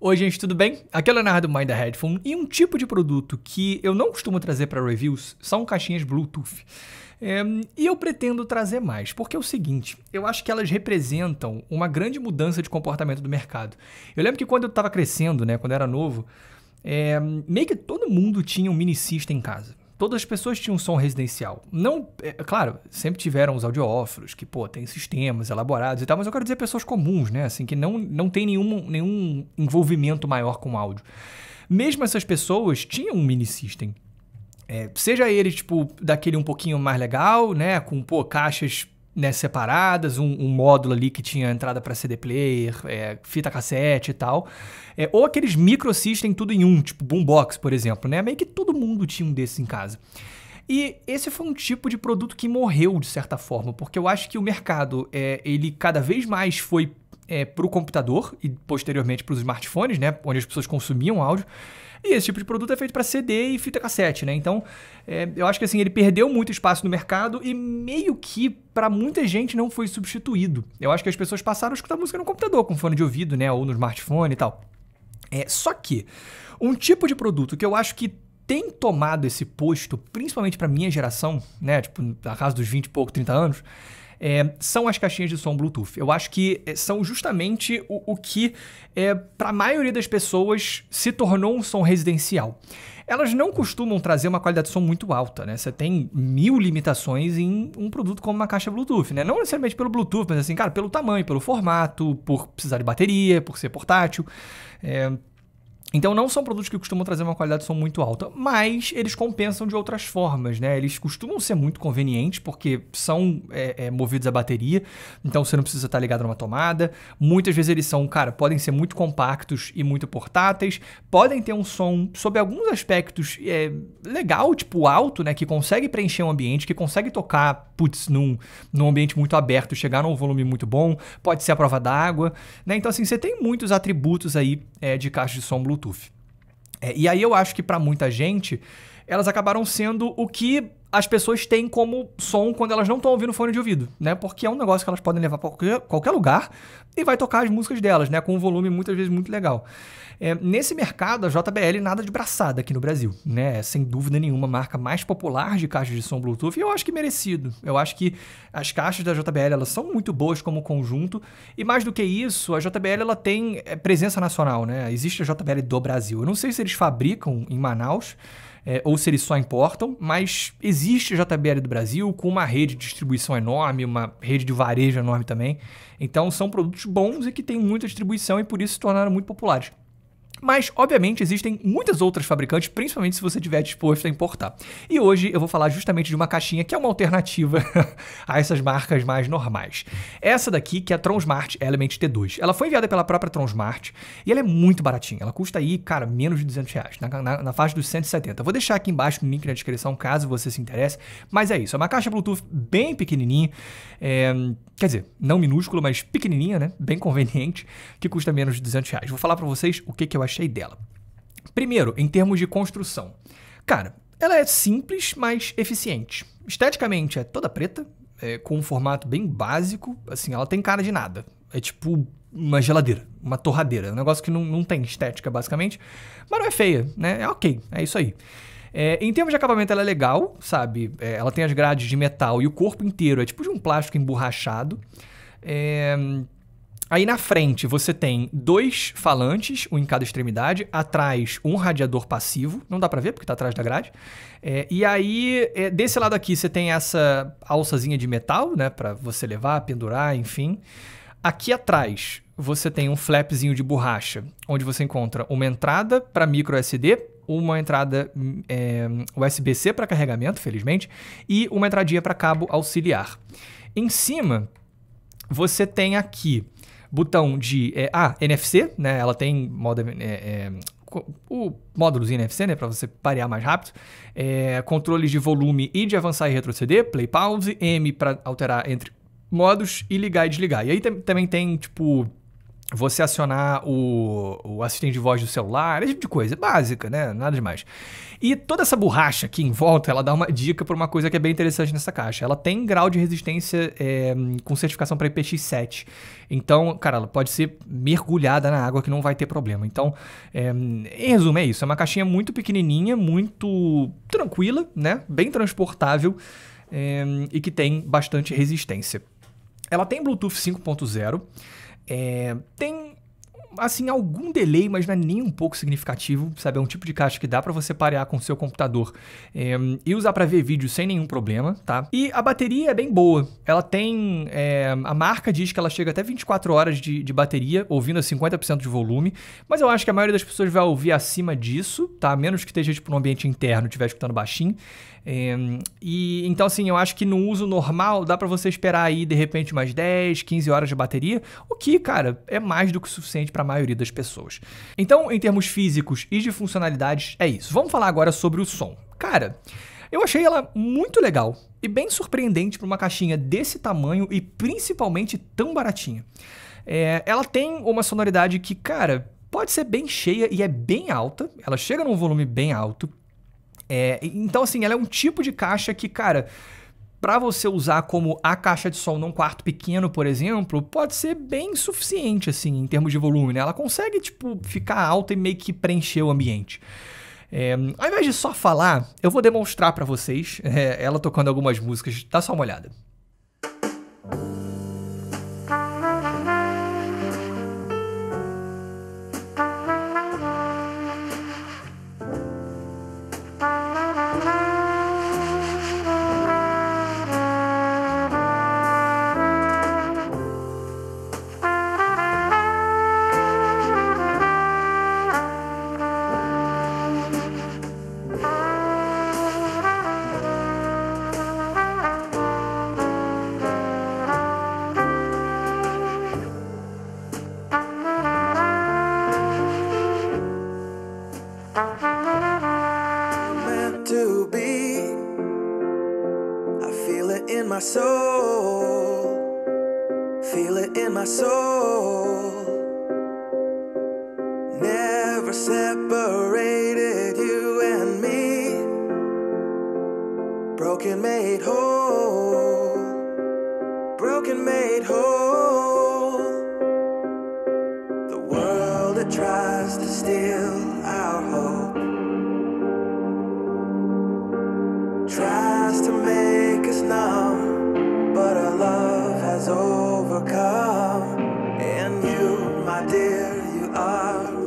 Oi, gente, tudo bem? Aqui é o Leonardo Mind da Headphone e um tipo de produto que eu não costumo trazer para reviews são caixinhas Bluetooth. É, e eu pretendo trazer mais, porque é o seguinte: eu acho que elas representam uma grande mudança de comportamento do mercado. Eu lembro que quando eu estava crescendo, né, quando eu era novo, é, meio que todo mundo tinha um mini system em casa. Todas as pessoas tinham um som residencial. Não, é, é, claro, sempre tiveram os audiófilos, que, pô, tem sistemas elaborados e tal, mas eu quero dizer pessoas comuns, né? Assim, que não, não tem nenhum, nenhum envolvimento maior com áudio. Mesmo essas pessoas tinham um mini system. É, seja ele, tipo, daquele um pouquinho mais legal, né? Com, pô, caixas né, separadas, um, um, módulo ali que tinha entrada para CD player, é, fita cassete e tal, é, ou aqueles microsystem tudo em um, tipo boombox, por exemplo, né? Meio que todo mundo tinha um desses em casa. E esse foi um tipo de produto que morreu de certa forma, porque eu acho que o mercado é, ele cada vez mais foi é, para o computador e posteriormente para os smartphones, né, onde as pessoas consumiam áudio. E esse tipo de produto é feito para CD e fita cassete, né? Então, é, eu acho que assim ele perdeu muito espaço no mercado e meio que para muita gente não foi substituído. Eu acho que as pessoas passaram a escutar música no computador, com fone de ouvido, né, ou no smartphone e tal. É, só que um tipo de produto que eu acho que tem tomado esse posto, principalmente para minha geração, né, tipo, na casa dos 20 e pouco, 30 anos, é, são as caixinhas de som Bluetooth. Eu acho que é, são justamente o, o que, é, para a maioria das pessoas, se tornou um som residencial elas não costumam trazer uma qualidade de som muito alta, né? Você tem mil limitações em um produto como uma caixa Bluetooth, né? Não necessariamente pelo Bluetooth, mas assim, cara, pelo tamanho, pelo formato, por precisar de bateria, por ser portátil. É, então não são produtos que costumam trazer uma qualidade de som muito alta, mas eles compensam de outras formas, né? Eles costumam ser muito convenientes porque são é, é, movidos a bateria, então você não precisa estar ligado numa tomada. Muitas vezes eles são, cara, podem ser muito compactos e muito portáteis, podem ter um som, sob alguns aspectos, é, legal, tipo alto, né? Que consegue preencher um ambiente, que consegue tocar, putz, num, num ambiente muito aberto, chegar num volume muito bom, pode ser a prova d'água, né? Então assim, você tem muitos atributos aí é, de caixa de som Bluetooth Bluetooth. É, e aí eu acho que para muita gente, elas acabaram sendo o que as pessoas têm como som quando elas não estão ouvindo fone de ouvido, né? Porque é um negócio que elas podem levar para qualquer, qualquer, lugar e vai tocar as músicas delas, né? Com um volume muitas vezes muito legal. É, nesse mercado, a JBL nada de braçada aqui no Brasil, né? É, sem dúvida nenhuma, a marca mais popular de caixas de som Bluetooth e eu acho que merecido. Eu acho que as caixas da JBL elas são muito boas como conjunto e mais do que isso, a JBL ela tem é, presença nacional, né? Existe a JBL do Brasil. Eu não sei se eles fabricam em Manaus, é, ou se eles só importam, mas existe a JBL do Brasil com uma rede de distribuição enorme, uma rede de varejo enorme também. Então são produtos bons e que têm muita distribuição e por isso se tornaram muito populares. Mas, obviamente, existem muitas outras fabricantes, principalmente se você estiver disposto a importar. E hoje eu vou falar justamente de uma caixinha que é uma alternativa a essas marcas mais normais. Essa daqui, que é a Tronsmart Element T2. Ela foi enviada pela própria Tronsmart e ela é muito baratinha. Ela custa aí, cara, menos de 200 reais, na, na, na faixa dos 170. vou deixar aqui embaixo o link na descrição, caso você se interesse. Mas é isso, é uma caixa Bluetooth bem pequenininha, é, quer dizer, não minúscula, mas pequenininha, né? Bem conveniente, que custa menos de 200 reais. Vou falar para vocês o que, que eu achei dela. Primeiro, em termos de construção. Cara, ela é simples, mas eficiente. Esteticamente é toda preta, é, com um formato bem básico, assim, ela tem cara de nada. É tipo uma geladeira, uma torradeira, é um negócio que não, não tem estética, basicamente, mas não é feia, né? É ok, é isso aí. É, em termos de acabamento, ela é legal, sabe? É, ela tem as grades de metal e o corpo inteiro é tipo de um plástico emborrachado. É, Aí na frente você tem dois falantes, um em cada extremidade, atrás um radiador passivo, não dá para ver porque tá atrás da grade. É, e aí é, desse lado aqui você tem essa alçazinha de metal, né, para você levar, pendurar, enfim. Aqui atrás você tem um flapzinho de borracha, onde você encontra uma entrada para micro SD, uma entrada é, USB-C para carregamento, felizmente, e uma entradinha para cabo auxiliar. Em cima você tem aqui botão de é, ah, NFC, né? Ela tem modo, é, é o módulo NFC, né, para você parear mais rápido, é, controles de volume e de avançar e retroceder, play pause, M para alterar entre modos e ligar e desligar. E aí também tem tipo você acionar o, o, assistente de voz do celular, esse tipo de coisa, básica, né? Nada demais. E toda essa borracha aqui em volta, ela dá uma dica para uma coisa que é bem interessante nessa caixa. Ela tem grau de resistência é, com certificação para IPX7. Então, cara, ela pode ser mergulhada na água que não vai ter problema. Então, é, em resumo, é isso. É uma caixinha muito pequenininha, muito tranquila, né? Bem transportável é, e que tem bastante resistência. Ela tem Bluetooth 5.0. É, tem assim algum delay, mas não é nem um pouco significativo, sabe? É um tipo de caixa que dá para você parear com o seu computador é, e usar para ver vídeo sem nenhum problema, tá? E a bateria é bem boa. Ela tem... É, a marca diz que ela chega até 24 horas de, de bateria, ouvindo a 50% de volume, mas eu acho que a maioria das pessoas vai ouvir acima disso, tá? A menos que esteja, tipo, no ambiente interno, estiver escutando baixinho. É, e então, assim, eu acho que no uso normal dá para você esperar aí de repente umas 10, 15 horas de bateria, o que, cara, é mais do que suficiente para a maioria das pessoas. Então, em termos físicos e de funcionalidades, é isso. Vamos falar agora sobre o som. Cara, eu achei ela muito legal e bem surpreendente para uma caixinha desse tamanho e principalmente tão baratinha. É, ela tem uma sonoridade que, cara, pode ser bem cheia e é bem alta. Ela chega num volume bem alto. É, então, assim, ela é um tipo de caixa que, cara, para você usar como a caixa de som num quarto pequeno, por exemplo, pode ser bem suficiente, assim, em termos de volume, né? Ela consegue, tipo, ficar alta e meio que preencher o ambiente. É, ao invés de só falar, eu vou demonstrar para vocês é, ela tocando algumas músicas. Dá tá? só uma olhada. broken made whole, broken made whole. The world that tries to steal our hope tries to make us numb, but our love has overcome. And you, my dear, you are.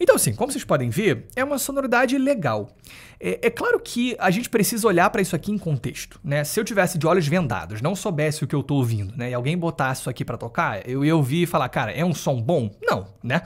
Então, assim, como vocês podem ver, é uma sonoridade legal. É, é claro que a gente precisa olhar para isso aqui em contexto, né? Se eu tivesse de olhos vendados, não soubesse o que eu estou ouvindo, né? E alguém botasse isso aqui para tocar, eu ia ouvir e falar, cara, é um som bom? Não, né?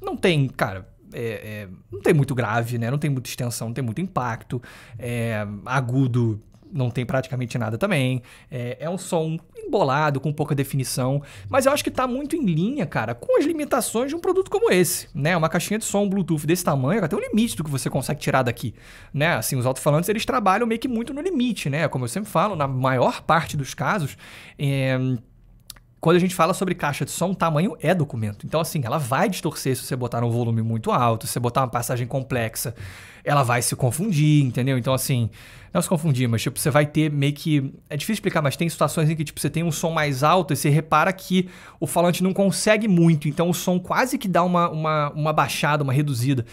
Não tem, cara, é, é, não tem muito grave, né? Não tem muita extensão, não tem muito impacto, é, agudo não tem praticamente nada também. É, é um som embolado, com pouca definição. Mas eu acho que tá muito em linha, cara, com as limitações de um produto como esse, né? Uma caixinha de som Bluetooth desse tamanho, até o limite do que você consegue tirar daqui, né? Assim, os alto-falantes, eles trabalham meio que muito no limite, né? Como eu sempre falo, na maior parte dos casos, é quando a gente fala sobre caixa de som, o tamanho é documento. Então, assim, ela vai distorcer se você botar um volume muito alto, se você botar uma passagem complexa, ela vai se confundir, entendeu? Então, assim, não se confundir, mas tipo, você vai ter meio que. É difícil explicar, mas tem situações em que, tipo, você tem um som mais alto e você repara que o falante não consegue muito, então o som quase que dá uma, uma, uma baixada, uma reduzida.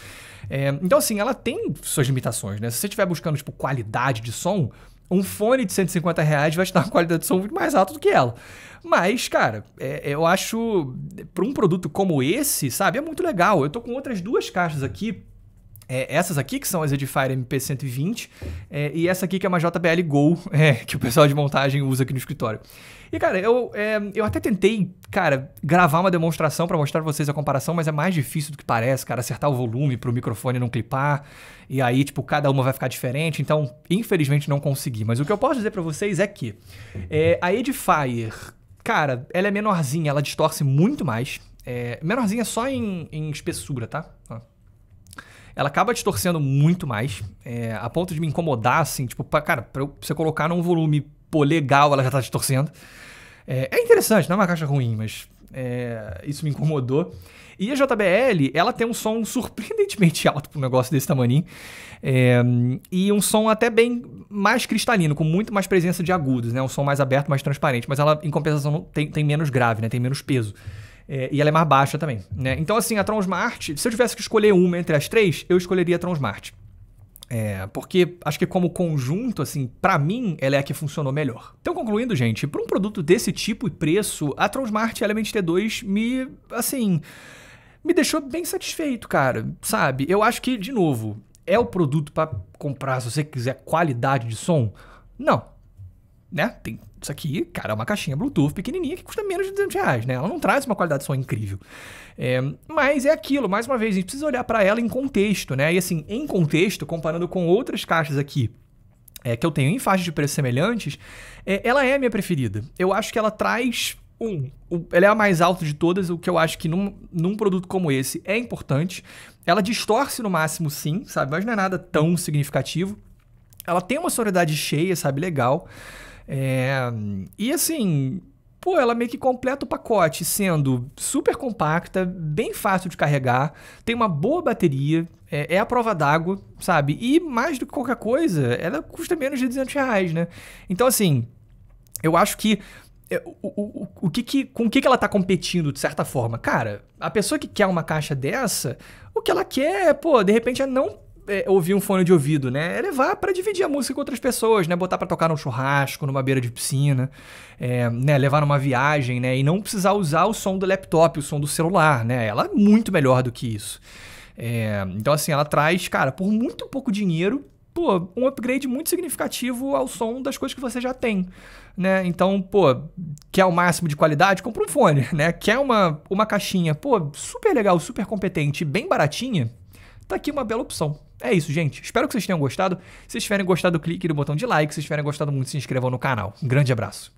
É, então, assim, ela tem suas limitações, né? Se você estiver buscando, tipo, qualidade de som, um fone de 150 reais vai te dar uma qualidade de som muito mais alta do que ela. Mas, cara, é, é eu acho, para um produto como esse, sabe, é muito legal. Eu tô com outras duas caixas aqui é, essas aqui que são as Edifier MP120 é, e essa aqui que é uma JBL Go é, que o pessoal de montagem usa aqui no escritório. E cara, eu, é, eu até tentei, cara, gravar uma demonstração para mostrar pra vocês a comparação, mas é mais difícil do que parece, cara, acertar o volume pro microfone não clipar e aí, tipo, cada uma vai ficar diferente, então infelizmente não consegui. Mas o que eu posso dizer para vocês é que é, a Edifier, cara, ela é menorzinha, ela distorce muito mais, é, menorzinha só em, em espessura, tá? ela acaba distorcendo muito mais, é, a ponto de me incomodar, assim, tipo, pra, cara, pra você colocar num volume pô, legal, ela já tá distorcendo. É, é interessante, não é uma caixa ruim, mas é, isso me incomodou. E a JBL, ela tem um som surpreendentemente alto para um negócio desse tamanho. É, e um som até bem mais cristalino, com muito mais presença de agudos, né? Um som mais aberto, mais transparente. Mas ela, em compensação, tem, tem menos grave, né? Tem menos peso. É, e ela é mais baixa também, né? Então, assim, a Tronsmart, se eu tivesse que escolher uma entre as três, eu escolheria a Tronsmart, É, porque acho que como conjunto, assim, para mim, ela é a que funcionou melhor. Então, concluindo, gente, para um produto desse tipo e preço, a Tronsmart Element T2 me, assim, me deixou bem satisfeito, cara, sabe? Eu acho que, de novo, é o produto para comprar se você quiser qualidade de som? Não, né? Tem isso aqui, cara, é uma caixinha Bluetooth pequenininha que custa menos de 200 reais, né? Ela não traz uma qualidade de som incrível. É, mas é aquilo, mais uma vez, a gente precisa olhar para ela em contexto, né? E assim, em contexto, comparando com outras caixas aqui é, que eu tenho em faixas de preço semelhantes, é, ela é a minha preferida. Eu acho que ela traz um, ela é a mais alta de todas, o que eu acho que num, num produto como esse é importante. Ela distorce no máximo, sim, sabe? Mas não é nada tão significativo. Ela tem uma sonoridade cheia, sabe? Legal. É, e assim, pô, ela meio que completa o pacote, sendo super compacta, bem fácil de carregar, tem uma boa bateria, é, é a prova d'água, sabe? E mais do que qualquer coisa, ela custa menos de 200 reais, né? Então, assim, eu acho que. É, o, o, o, que, que com o que, que ela está competindo, de certa forma? Cara, a pessoa que quer uma caixa dessa, o que ela quer, é, pô, de repente é não é, ouvir um fone de ouvido, né? É levar para dividir a música com outras pessoas, né? Botar para tocar num churrasco, numa beira de piscina, é, né? Levar numa viagem, né? E não precisar usar o som do laptop, o som do celular, né? Ela é muito melhor do que isso. É, então, assim, ela traz, cara, por muito pouco dinheiro, pô, um upgrade muito significativo ao som das coisas que você já tem, né? Então, pô, quer o máximo de qualidade? Compra um fone, né? Quer uma, uma caixinha, pô, super legal, super competente, bem baratinha? tá aqui uma bela opção. É isso, gente. Espero que vocês tenham gostado. Se tiverem gostado, clique no botão de like. Se tiverem gostado muito, se inscrevam no canal. Um grande abraço.